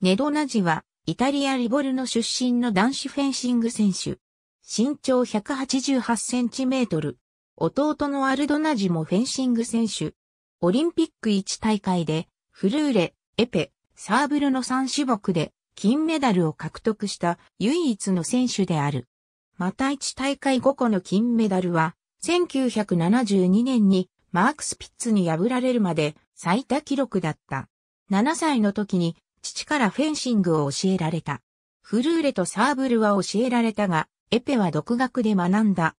ネドナジは、イタリアリボルの出身の男子フェンシング選手。身長188センチメートル。弟のアルドナジもフェンシング選手。オリンピック1大会で、フルーレ、エペ、サーブルの3種目で、金メダルを獲得した唯一の選手である。また1大会5個の金メダルは、1972年にマーク・スピッツに破られるまで最多記録だった。7歳の時に父からフェンシングを教えられた。フルーレとサーブルは教えられたが、エペは独学で学んだ。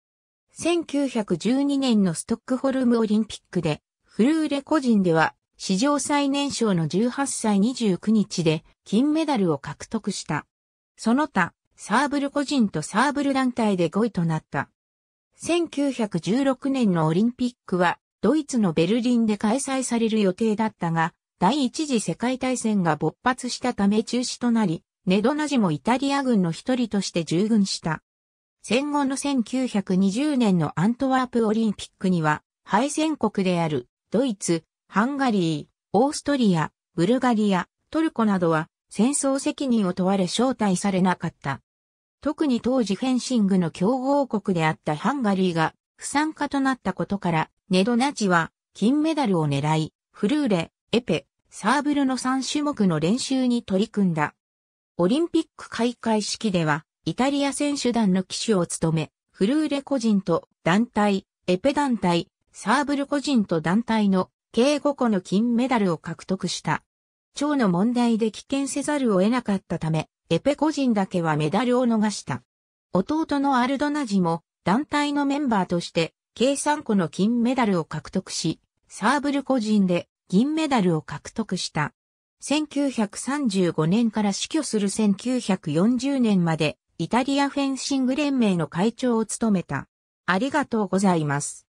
1912年のストックホルムオリンピックで、フルーレ個人では史上最年少の18歳29日で金メダルを獲得した。その他、サーブル個人とサーブル団体で5位となった。1916年のオリンピックはドイツのベルリンで開催される予定だったが、第一次世界大戦が勃発したため中止となり、ネドナジもイタリア軍の一人として従軍した。戦後の1920年のアントワープオリンピックには、敗戦国であるドイツ、ハンガリー、オーストリア、ブルガリア、トルコなどは戦争責任を問われ招待されなかった。特に当時フェンシングの強豪国であったハンガリーが不参加となったことから、ネドナジは金メダルを狙い、フルーレ、エペ、サーブルの3種目の練習に取り組んだ。オリンピック開会式では、イタリア選手団の騎手を務め、フルーレ個人と団体、エペ団体、サーブル個人と団体の計5個の金メダルを獲得した。腸の問題で棄権せざるを得なかったため、エペ個人だけはメダルを逃した。弟のアルドナジも団体のメンバーとして計3個の金メダルを獲得し、サーブル個人で銀メダルを獲得した。1935年から死去する1940年までイタリアフェンシング連盟の会長を務めた。ありがとうございます。